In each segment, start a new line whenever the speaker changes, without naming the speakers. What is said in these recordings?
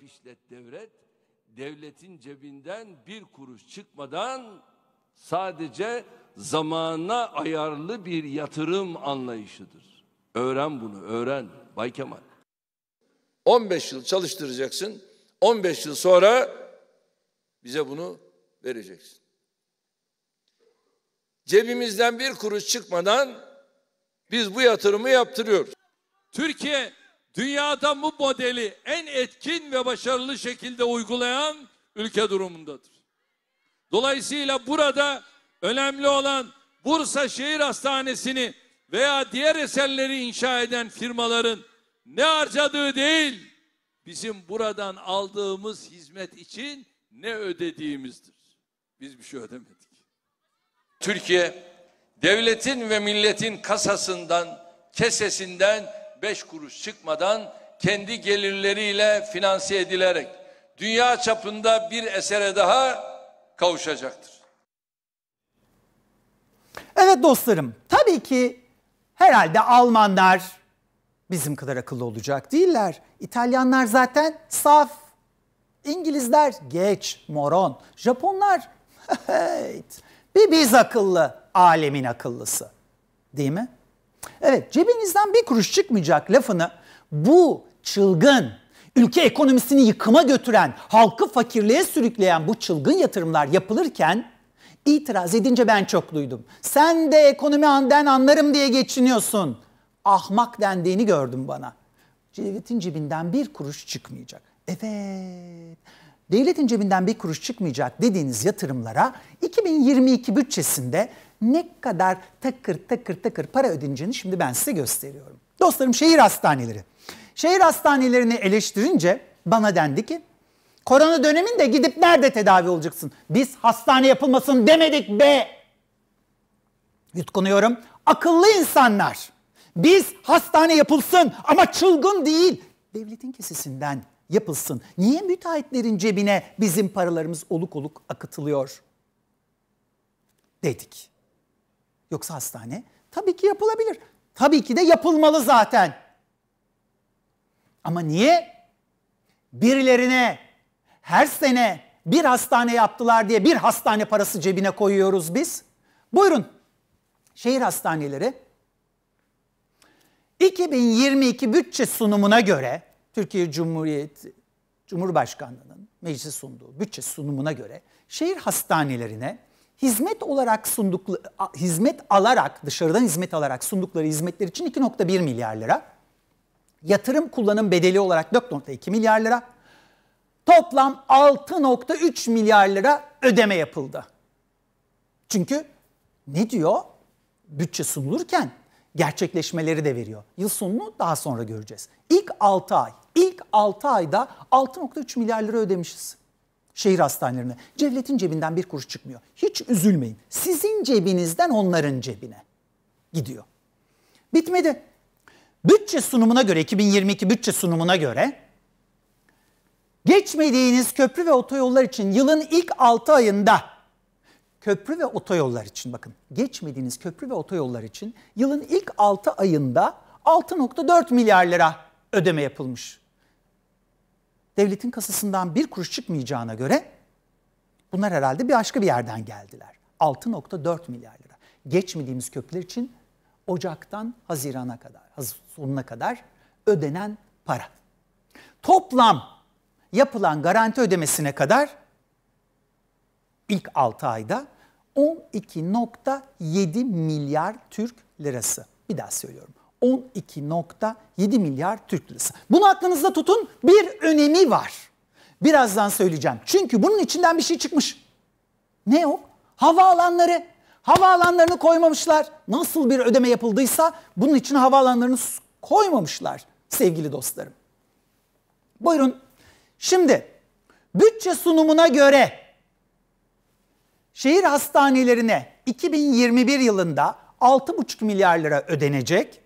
yap işlet devret devletin cebinden bir kuruş çıkmadan sadece zamana ayarlı bir yatırım anlayışıdır. Öğren bunu, öğren Bay Kemal. 15 yıl çalıştıracaksın. 15 yıl sonra bize bunu vereceksin. Cebimizden bir kuruş çıkmadan biz bu yatırımı yaptırıyoruz. Türkiye dünyada bu modeli en etkin ve başarılı şekilde uygulayan ülke durumundadır. Dolayısıyla burada önemli olan Bursa Şehir Hastanesi'ni veya diğer eserleri inşa eden firmaların ne harcadığı değil, bizim buradan aldığımız hizmet için ne ödediğimizdir. Biz bir şey ödemedik. Türkiye devletin ve milletin kasasından, kesesinden beş kuruş çıkmadan kendi gelirleriyle finanse edilerek dünya çapında bir esere daha kavuşacaktır.
Evet dostlarım, tabii ki herhalde Almanlar bizim kadar akıllı olacak değiller. İtalyanlar zaten saf, İngilizler geç, moron, Japonlar bir biz akıllı, alemin akıllısı değil mi? Evet cebinizden bir kuruş çıkmayacak lafını bu çılgın, ülke ekonomisini yıkıma götüren, halkı fakirliğe sürükleyen bu çılgın yatırımlar yapılırken itiraz edince ben çok duydum. Sen de ekonomi anden anlarım diye geçiniyorsun. Ahmak dendiğini gördüm bana. Devletin cebinden bir kuruş çıkmayacak. Evet. Devletin cebinden bir kuruş çıkmayacak dediğiniz yatırımlara 2022 bütçesinde ne kadar takır takır takır para ödeneceğini şimdi ben size gösteriyorum. Dostlarım şehir hastaneleri. Şehir hastanelerini eleştirince bana dendi ki korona döneminde gidip nerede tedavi olacaksın? Biz hastane yapılmasın demedik be. Yutkunuyorum. Akıllı insanlar. Biz hastane yapılsın ama çılgın değil. Devletin kesesinden yapılsın. Niye müteahhitlerin cebine bizim paralarımız oluk oluk akıtılıyor? Dedik. Yoksa hastane? Tabii ki yapılabilir. Tabii ki de yapılmalı zaten. Ama niye? Birilerine her sene bir hastane yaptılar diye bir hastane parası cebine koyuyoruz biz. Buyurun. Şehir hastaneleri 2022 bütçe sunumuna göre Türkiye Cumhuriyeti Cumhurbaşkanlığının meclis sunduğu bütçe sunumuna göre şehir hastanelerine hizmet olarak sundukları, hizmet alarak, dışarıdan hizmet alarak sundukları hizmetler için 2.1 milyar lira. Yatırım kullanım bedeli olarak 4.2 milyar lira. Toplam 6.3 milyar lira ödeme yapıldı. Çünkü ne diyor? Bütçe sunulurken gerçekleşmeleri de veriyor. Yıl sonunu daha sonra göreceğiz. İlk 6 ay, ilk 6 ayda 6.3 milyar lira ödemişiz şehir hastanelerine. Cevletin cebinden bir kuruş çıkmıyor. Hiç üzülmeyin. Sizin cebinizden onların cebine gidiyor. Bitmedi. Bütçe sunumuna göre 2022 bütçe sunumuna göre geçmediğiniz köprü ve otoyollar için yılın ilk 6 ayında köprü ve otoyollar için bakın geçmediğiniz köprü ve otoyollar için yılın ilk 6 ayında 6.4 milyar lira ödeme yapılmış devletin kasasından bir kuruş çıkmayacağına göre bunlar herhalde bir başka bir yerden geldiler. 6.4 milyar lira. Geçmediğimiz köprüler için Ocak'tan Haziran'a kadar, sonuna kadar ödenen para. Toplam yapılan garanti ödemesine kadar ilk 6 ayda 12.7 milyar Türk lirası. Bir daha söylüyorum. 12.7 milyar Türk lirası. Bunu aklınızda tutun bir önemi var. Birazdan söyleyeceğim. Çünkü bunun içinden bir şey çıkmış. Ne o? Havaalanları. Havaalanlarını koymamışlar. Nasıl bir ödeme yapıldıysa bunun için havaalanlarını koymamışlar sevgili dostlarım. Buyurun. Şimdi bütçe sunumuna göre şehir hastanelerine 2021 yılında 6,5 milyar lira ödenecek.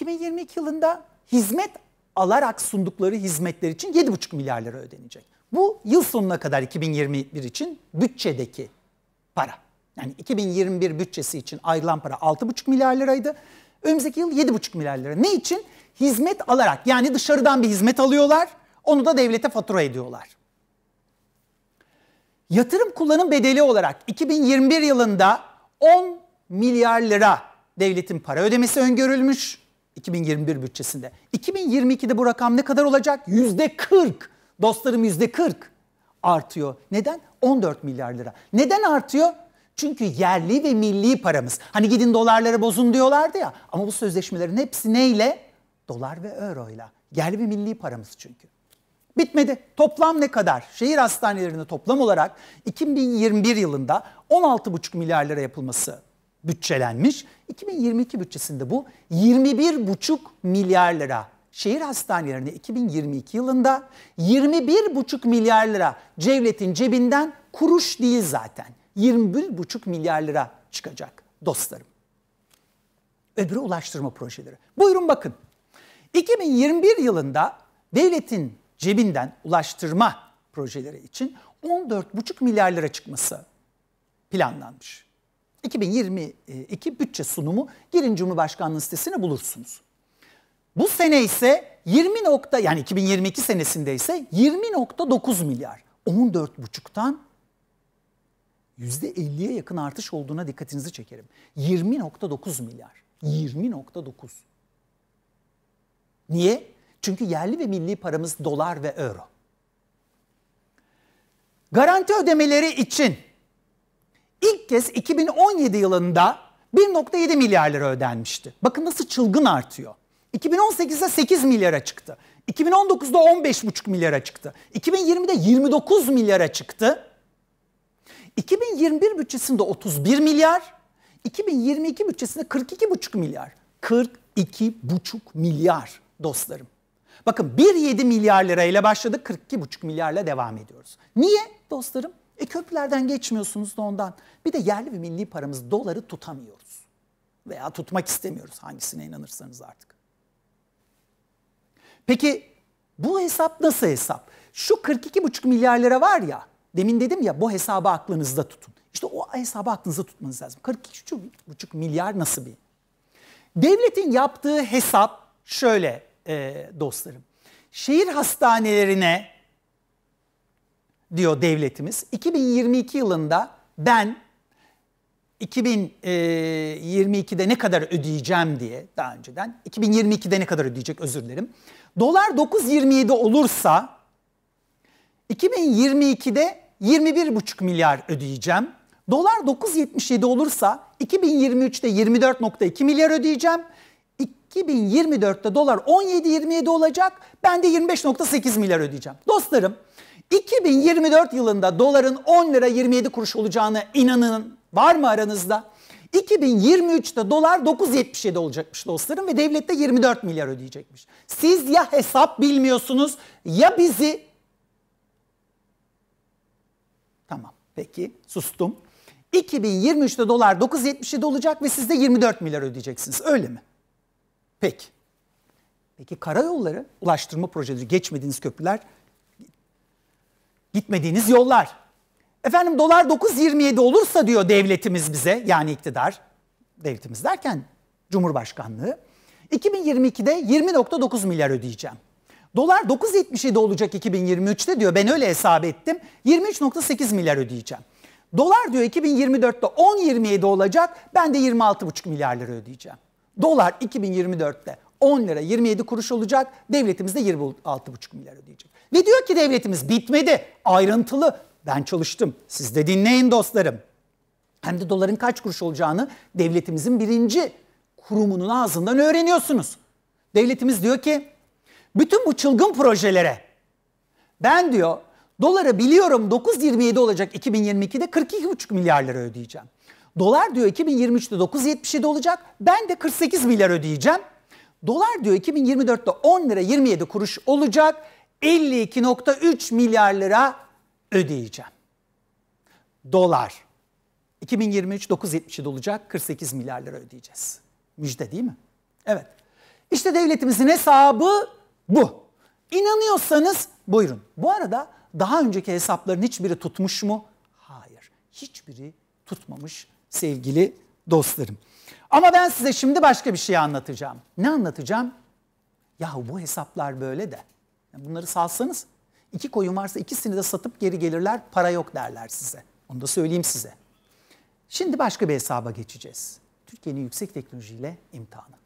2022 yılında hizmet alarak sundukları hizmetler için 7,5 milyar lira ödenecek. Bu yıl sonuna kadar 2021 için bütçedeki para. Yani 2021 bütçesi için ayrılan para 6,5 milyar liraydı. Önümüzdeki yıl 7,5 milyar lira. Ne için? Hizmet alarak yani dışarıdan bir hizmet alıyorlar. Onu da devlete fatura ediyorlar. Yatırım kullanım bedeli olarak 2021 yılında 10 milyar lira devletin para ödemesi öngörülmüş. 2021 bütçesinde. 2022'de bu rakam ne kadar olacak? Yüzde 40. Dostlarım yüzde 40 artıyor. Neden? 14 milyar lira. Neden artıyor? Çünkü yerli ve milli paramız. Hani gidin dolarlara bozun diyorlardı ya. Ama bu sözleşmelerin hepsi neyle? Dolar ve euro ile. Yerli ve milli paramız çünkü. Bitmedi. Toplam ne kadar? Şehir hastanelerinde toplam olarak 2021 yılında 16,5 milyar lira yapılması bütçelenmiş. 2022 bütçesinde bu 21,5 milyar lira. Şehir hastanelerine 2022 yılında 21,5 milyar lira devletin cebinden kuruş değil zaten. 21,5 milyar lira çıkacak dostlarım. Öbürü ulaştırma projeleri. Buyurun bakın. 2021 yılında devletin cebinden ulaştırma projeleri için 14,5 milyar lira çıkması planlanmış. 2022 bütçe sunumu girin Cumhurbaşkanlığı sitesine bulursunuz. Bu sene ise 20 nokta yani 2022 senesinde ise 20.9 milyar. 14.5'tan %50'ye yakın artış olduğuna dikkatinizi çekerim. 20.9 milyar. 20.9. Niye? Çünkü yerli ve milli paramız dolar ve euro. Garanti ödemeleri için ilk kez 2017 yılında 1.7 milyar lira ödenmişti. Bakın nasıl çılgın artıyor. 2018'de 8 milyara çıktı. 2019'da 15,5 milyara çıktı. 2020'de 29 milyara çıktı. 2021 bütçesinde 31 milyar, 2022 bütçesinde 42,5 milyar. 42,5 milyar dostlarım. Bakın 1,7 milyar lirayla başladık, 42,5 milyarla devam ediyoruz. Niye dostlarım? E köprülerden geçmiyorsunuz da ondan. Bir de yerli ve milli paramız doları tutamıyoruz. Veya tutmak istemiyoruz hangisine inanırsanız artık. Peki bu hesap nasıl hesap? Şu 42,5 milyar lira var ya, demin dedim ya bu hesabı aklınızda tutun. İşte o hesabı aklınızda tutmanız lazım. 42,5 milyar nasıl bir? Devletin yaptığı hesap şöyle e, dostlarım. Şehir hastanelerine diyor devletimiz. 2022 yılında ben 2022'de e, ne kadar ödeyeceğim diye daha önceden 2022'de ne kadar ödeyecek özür dilerim. Dolar 9.27 olursa 2022'de 21,5 milyar ödeyeceğim. Dolar 9.77 olursa 2023'te 24.2 milyar ödeyeceğim. 2024'te dolar 17.27 olacak. Ben de 25.8 milyar ödeyeceğim. Dostlarım 2024 yılında doların 10 lira 27 kuruş olacağına inanın var mı aranızda? 2023'te dolar 9.77 olacakmış dostlarım ve devlet de 24 milyar ödeyecekmiş. Siz ya hesap bilmiyorsunuz ya bizi... Tamam peki sustum. 2023'te dolar 9.77 olacak ve siz de 24 milyar ödeyeceksiniz öyle mi? Peki. Peki karayolları, ulaştırma projeleri, geçmediğiniz köprüler Gitmediğiniz yollar. Efendim dolar 9.27 olursa diyor devletimiz bize yani iktidar. Devletimiz derken Cumhurbaşkanlığı. 2022'de 20.9 milyar ödeyeceğim. Dolar 9.77 olacak 2023'te diyor. Ben öyle hesap ettim. 23.8 milyar ödeyeceğim. Dolar diyor 2024'te 10.27 olacak. Ben de 26.5 milyar lira ödeyeceğim. Dolar 2024'te 10 lira 27 kuruş olacak. Devletimiz de 26,5 milyar ödeyecek. Ve diyor ki devletimiz bitmedi. Ayrıntılı. Ben çalıştım. Siz de dinleyin dostlarım. Hem de doların kaç kuruş olacağını devletimizin birinci kurumunun ağzından öğreniyorsunuz. Devletimiz diyor ki bütün bu çılgın projelere ben diyor dolara biliyorum 9.27 olacak 2022'de 42,5 milyar lira ödeyeceğim. Dolar diyor 2023'te 9.77 olacak ben de 48 milyar ödeyeceğim. Dolar diyor 2024'te 10 lira 27 kuruş olacak. 52.3 milyar lira ödeyeceğim. Dolar 2023 9.77 olacak. 48 milyar lira ödeyeceğiz. Müjde değil mi? Evet. İşte devletimizin hesabı bu. İnanıyorsanız buyurun. Bu arada daha önceki hesapların hiçbiri tutmuş mu? Hayır. Hiçbiri tutmamış sevgili dostlarım. Ama ben size şimdi başka bir şey anlatacağım. Ne anlatacağım? Ya bu hesaplar böyle de. Bunları salsanız iki koyun varsa ikisini de satıp geri gelirler para yok derler size. Onu da söyleyeyim size. Şimdi başka bir hesaba geçeceğiz. Türkiye'nin yüksek teknolojiyle imtihanı.